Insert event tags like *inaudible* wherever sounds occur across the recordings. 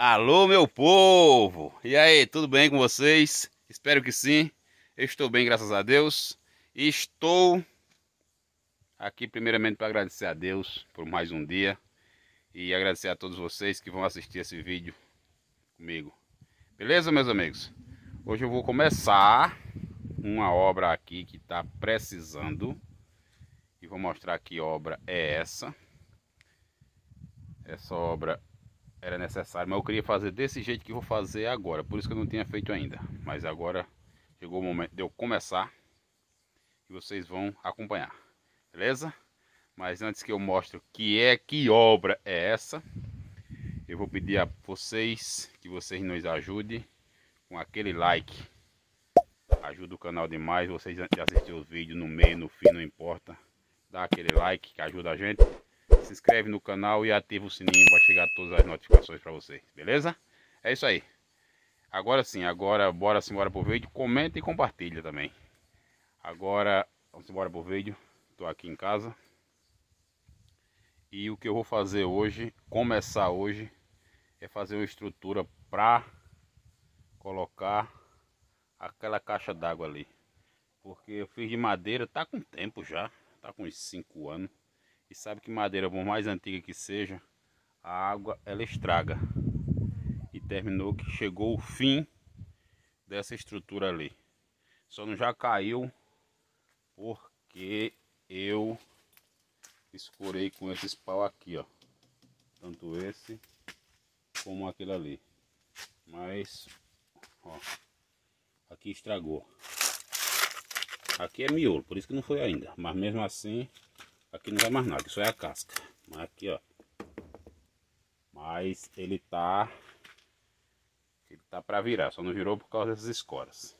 Alô, meu povo! E aí, tudo bem com vocês? Espero que sim. Eu estou bem, graças a Deus. estou aqui, primeiramente, para agradecer a Deus por mais um dia e agradecer a todos vocês que vão assistir esse vídeo comigo. Beleza, meus amigos? Hoje eu vou começar uma obra aqui que está precisando e vou mostrar que obra é essa. Essa obra era necessário, mas eu queria fazer desse jeito que vou fazer agora, por isso que eu não tinha feito ainda, mas agora chegou o momento de eu começar e vocês vão acompanhar, beleza? Mas antes que eu mostre que é, que obra é essa, eu vou pedir a vocês que vocês nos ajudem com aquele like, ajuda o canal demais, vocês já assistiram os vídeos no meio, no fim, não importa, dá aquele like que ajuda a gente se inscreve no canal e ativa o sininho para chegar todas as notificações para você, beleza? É isso aí. Agora sim, agora bora embora pro vídeo. Comenta e compartilha também. Agora vamos embora pro vídeo. Tô aqui em casa. E o que eu vou fazer hoje, começar hoje, é fazer uma estrutura para colocar aquela caixa d'água ali. Porque eu fiz de madeira, tá com tempo já, tá com uns 5 anos. E sabe que madeira, por mais antiga que seja, a água ela estraga. E terminou que chegou o fim dessa estrutura ali. Só não já caiu porque eu escurei com esses pau aqui, ó. Tanto esse como aquele ali. Mas, ó, aqui estragou. Aqui é miolo, por isso que não foi ainda. Mas mesmo assim, Aqui não vai mais nada, isso é a casca. Mas aqui, ó. Mas ele tá... Ele tá pra virar, só não virou por causa dessas escoras.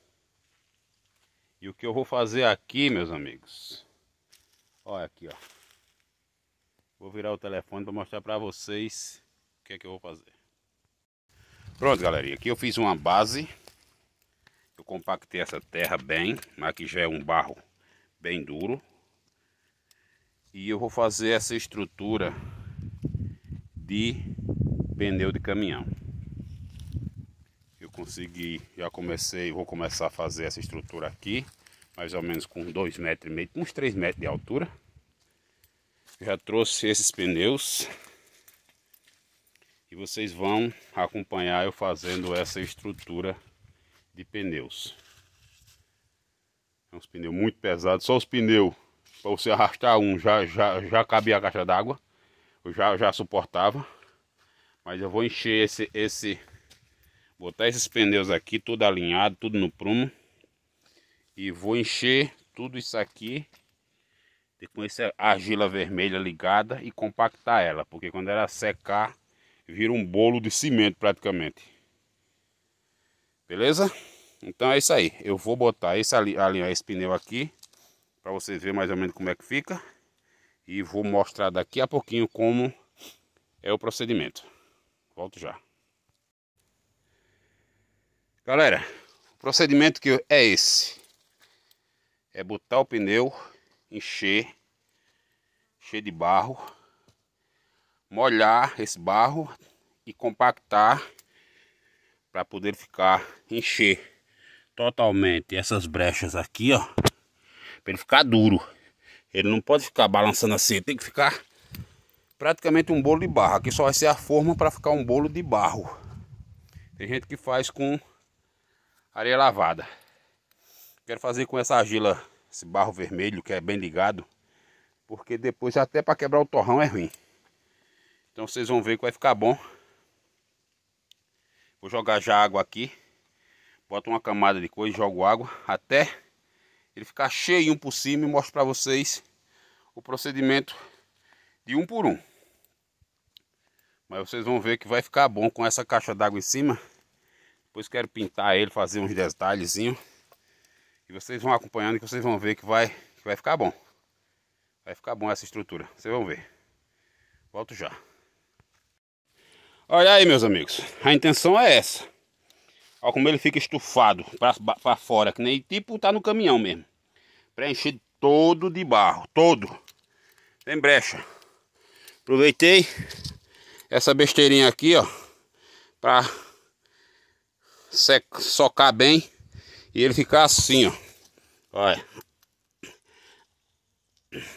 E o que eu vou fazer aqui, meus amigos... Olha aqui, ó. Vou virar o telefone para mostrar para vocês o que é que eu vou fazer. Pronto, galerinha. Aqui eu fiz uma base. Eu compactei essa terra bem. Aqui já é um barro bem duro e eu vou fazer essa estrutura de pneu de caminhão. Eu consegui, já comecei, vou começar a fazer essa estrutura aqui, mais ou menos com dois metros e meio, uns 3 metros de altura. Já trouxe esses pneus e vocês vão acompanhar eu fazendo essa estrutura de pneus. É um pneu muito pesado, só os pneus Pra você arrastar um já, já, já cabia a caixa d'água. Eu já, já suportava. Mas eu vou encher esse, esse... Botar esses pneus aqui, tudo alinhado, tudo no prumo. E vou encher tudo isso aqui com essa argila vermelha ligada e compactar ela, porque quando ela secar, vira um bolo de cimento praticamente. Beleza? Então é isso aí. Eu vou botar esse ali, alinhar esse pneu aqui para vocês verem mais ou menos como é que fica. E vou mostrar daqui a pouquinho como é o procedimento. Volto já. Galera, o procedimento que é esse. É botar o pneu, encher, encher de barro, molhar esse barro e compactar para poder ficar encher totalmente essas brechas aqui, ó para ele ficar duro. Ele não pode ficar balançando assim, tem que ficar praticamente um bolo de barro. Aqui só vai ser a forma para ficar um bolo de barro. Tem gente que faz com areia lavada. Quero fazer com essa argila, esse barro vermelho que é bem ligado. Porque depois até para quebrar o torrão é ruim. Então vocês vão ver que vai ficar bom. Vou jogar já água aqui. Boto uma camada de coisa, jogo água até ele ficar cheio por cima e mostro para vocês o procedimento de um por um. Mas vocês vão ver que vai ficar bom com essa caixa d'água em cima. Depois quero pintar ele, fazer uns detalhezinhos. E vocês vão acompanhando que vocês vão ver que vai, que vai ficar bom. Vai ficar bom essa estrutura, vocês vão ver. Volto já. Olha aí meus amigos, a intenção é essa. Olha como ele fica estufado para fora, que nem tipo tá no caminhão mesmo preenchido todo de barro, todo. Tem brecha. Aproveitei essa besteirinha aqui, ó, pra socar bem e ele ficar assim, ó. Olha.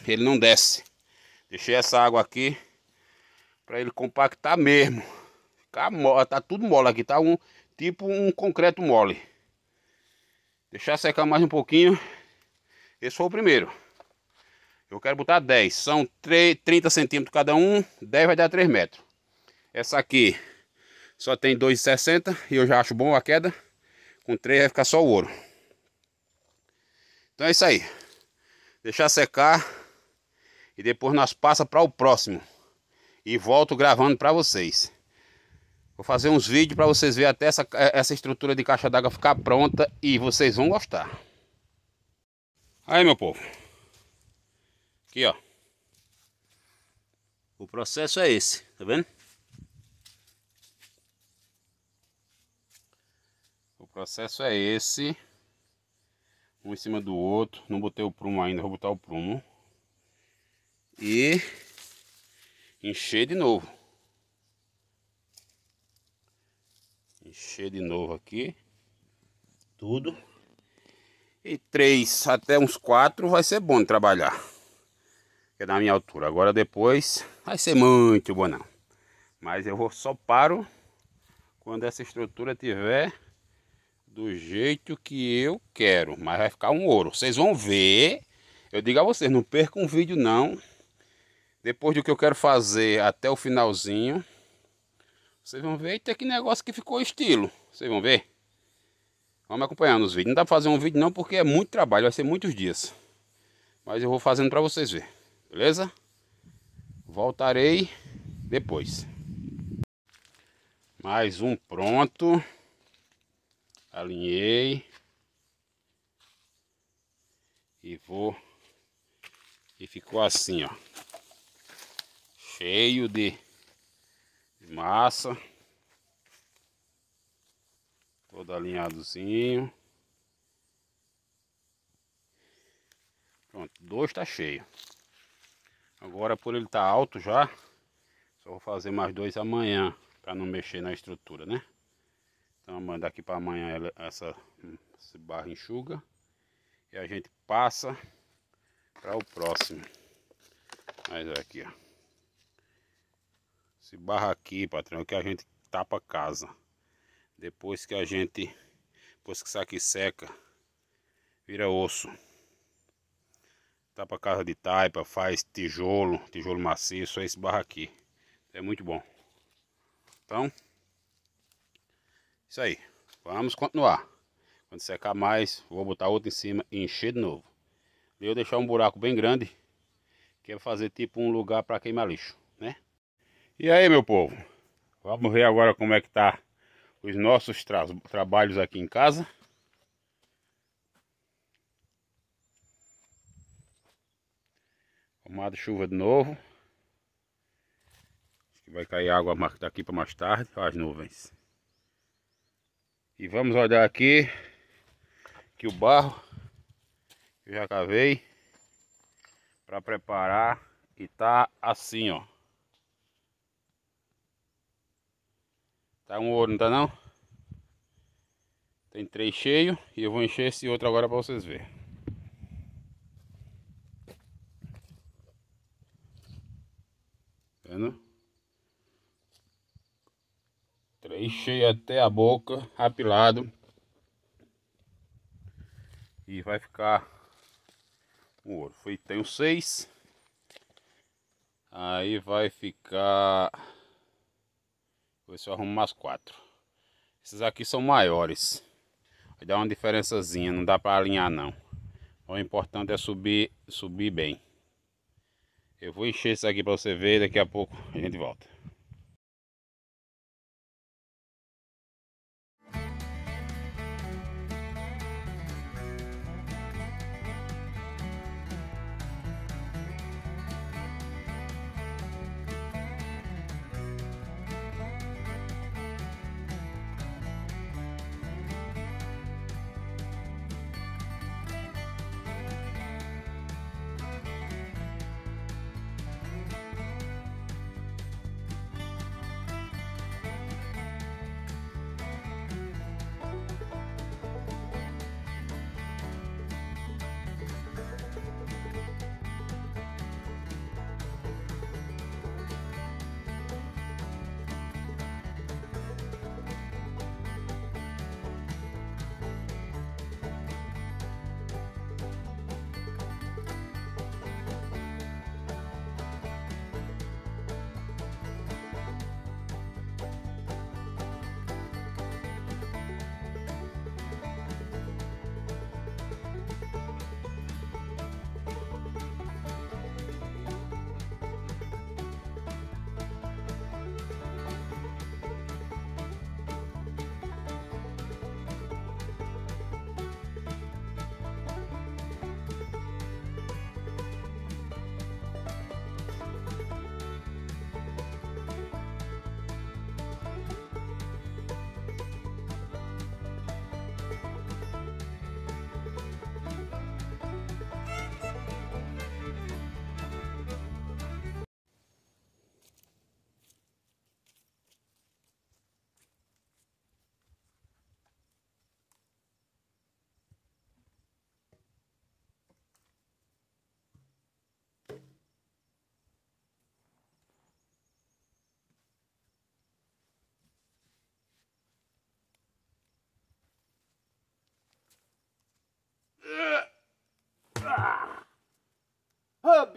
Ele não desce. Deixei essa água aqui para ele compactar mesmo. Ficar mole, tá tudo mole aqui, tá um tipo um concreto mole. Deixar secar mais um pouquinho esse foi o primeiro. Eu quero botar 10. São 3, 30 centímetros cada um. 10 vai dar 3 metros. Essa aqui só tem 2,60 e eu já acho bom a queda. Com 3 vai ficar só o ouro. Então é isso aí. Deixar secar e depois nós passa para o próximo. E volto gravando para vocês. Vou fazer uns vídeos para vocês verem até essa, essa estrutura de caixa d'água ficar pronta e vocês vão gostar. Aí, meu povo. Aqui, ó. O processo é esse, tá vendo? O processo é esse. Um em cima do outro. Não botei o prumo ainda, vou botar o prumo. E encher de novo. Encher de novo aqui. Tudo. E três até uns quatro vai ser bom de trabalhar. Que é da minha altura. Agora depois vai ser muito bom não. Mas eu vou só paro quando essa estrutura tiver do jeito que eu quero. Mas vai ficar um ouro. Vocês vão ver. Eu digo a vocês, não percam um vídeo não. Depois do que eu quero fazer até o finalzinho. Vocês vão ver, tem que negócio que ficou estilo. Vocês vão ver. Vamos acompanhando os vídeos. Não dá pra fazer um vídeo não, porque é muito trabalho, vai ser muitos dias. Mas eu vou fazendo pra vocês verem, beleza? Voltarei depois. Mais um pronto. Alinhei. E vou... E ficou assim, ó. Cheio de massa. Todo alinhadozinho. Pronto, dois tá cheio. Agora por ele tá alto já, só vou fazer mais dois amanhã, para não mexer na estrutura, né? Então daqui para amanhã essa, essa barra enxuga e a gente passa para o próximo. Mas aqui, ó. Esse barra aqui, patrão, é que a gente tapa casa. Depois que a gente, depois que isso aqui seca, vira osso. Tá para casa de taipa, faz tijolo, tijolo macio, só esse barro aqui. É muito bom. Então, isso aí. Vamos continuar. Quando secar mais, vou botar outro em cima e encher de novo. eu deixar um buraco bem grande, que é fazer tipo um lugar para queimar lixo, né? E aí, meu povo? Vamos ver agora como é que tá os nossos tra trabalhos aqui em casa. tomada chuva de novo. Acho que vai cair água daqui para mais tarde. Olha as nuvens. E vamos olhar aqui que o barro que eu já cavei para preparar e tá assim, ó. Tá um ouro, não tá não? Tem três cheios e eu vou encher esse outro agora para vocês verem. Vendo? Três cheios até a boca, apilado. E vai ficar um ouro. Foi, tenho seis. Aí vai ficar depois eu arrumo mais quatro. Esses aqui são maiores. Vai dar uma diferençazinha, não dá para alinhar não. O importante é subir, subir bem. Eu vou encher isso aqui para você ver, daqui a pouco a gente volta.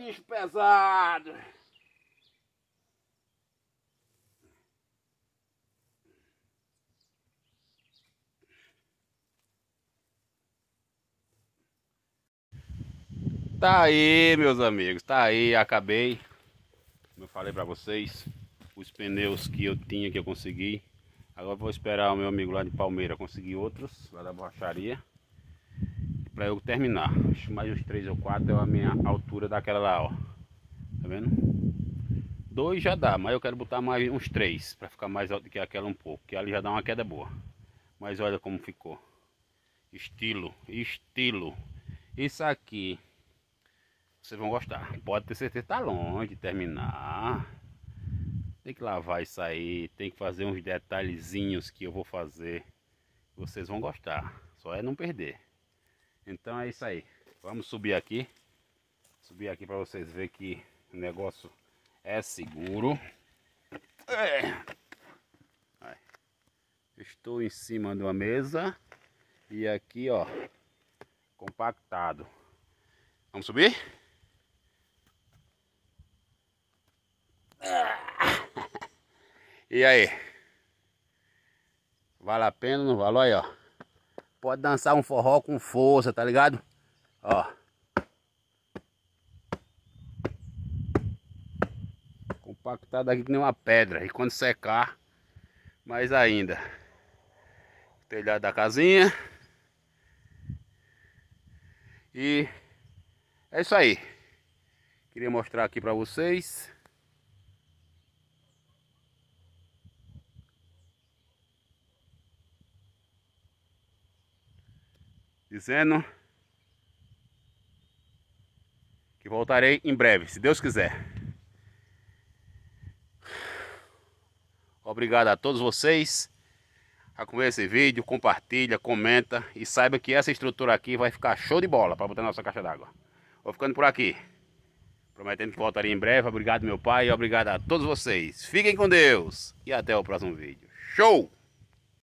bicho pesado. Tá aí, meus amigos, tá aí, acabei. Como eu falei pra vocês, os pneus que eu tinha, que eu consegui. Agora vou esperar o meu amigo lá de Palmeira conseguir outros, lá da borracharia para eu terminar. Mais uns 3 ou 4 é a minha altura daquela lá, ó. Tá vendo? Dois já dá, mas eu quero botar mais uns três para ficar mais alto que aquela um pouco, que ali já dá uma queda boa. Mas olha como ficou. Estilo, estilo. Isso aqui vocês vão gostar. Pode ter certeza, tá longe de terminar. Tem que lavar isso aí, tem que fazer uns detalhezinhos que eu vou fazer. Vocês vão gostar, só é não perder. Então é isso aí. Vamos subir aqui. Subir aqui para vocês verem que o negócio é seguro. É. Estou em cima de uma mesa. E aqui, ó. Compactado. Vamos subir? *laughs* E aí? Vale a pena ou não vale? Olha aí, ó. Pode dançar um forró com força, tá ligado? Ó. Compactado aqui que nem uma pedra. E quando secar, mais ainda. O telhado da casinha. E é isso aí. Queria mostrar aqui pra vocês. dizendo que voltarei em breve, se Deus quiser. Obrigado a todos vocês. Acompanhe esse vídeo, compartilha, comenta e saiba que essa estrutura aqui vai ficar show de bola para botar nossa caixa d'água. Vou ficando por aqui. Prometendo que voltarei em breve. Obrigado, meu pai. E obrigado a todos vocês. Fiquem com Deus. E até o próximo vídeo. Show!